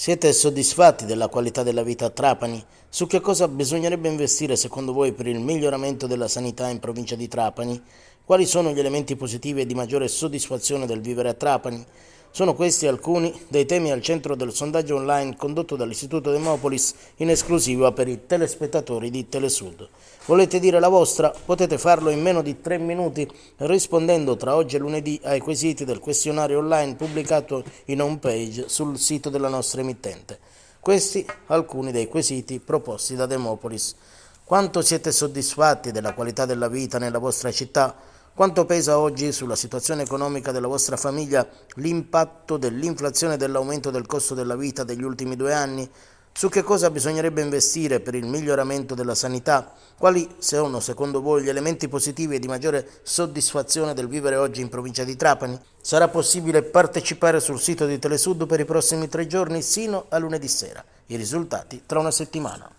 Siete soddisfatti della qualità della vita a Trapani? Su che cosa bisognerebbe investire secondo voi per il miglioramento della sanità in provincia di Trapani? Quali sono gli elementi positivi e di maggiore soddisfazione del vivere a Trapani? Sono questi alcuni dei temi al centro del sondaggio online condotto dall'Istituto Demopolis in esclusiva per i telespettatori di Telesud. Volete dire la vostra? Potete farlo in meno di tre minuti rispondendo tra oggi e lunedì ai quesiti del questionario online pubblicato in homepage sul sito della nostra emittente. Questi alcuni dei quesiti proposti da Demopolis. Quanto siete soddisfatti della qualità della vita nella vostra città? Quanto pesa oggi sulla situazione economica della vostra famiglia l'impatto dell'inflazione e dell'aumento del costo della vita degli ultimi due anni? Su che cosa bisognerebbe investire per il miglioramento della sanità? Quali sono, secondo voi, gli elementi positivi e di maggiore soddisfazione del vivere oggi in provincia di Trapani? Sarà possibile partecipare sul sito di Telesud per i prossimi tre giorni sino a lunedì sera. I risultati tra una settimana.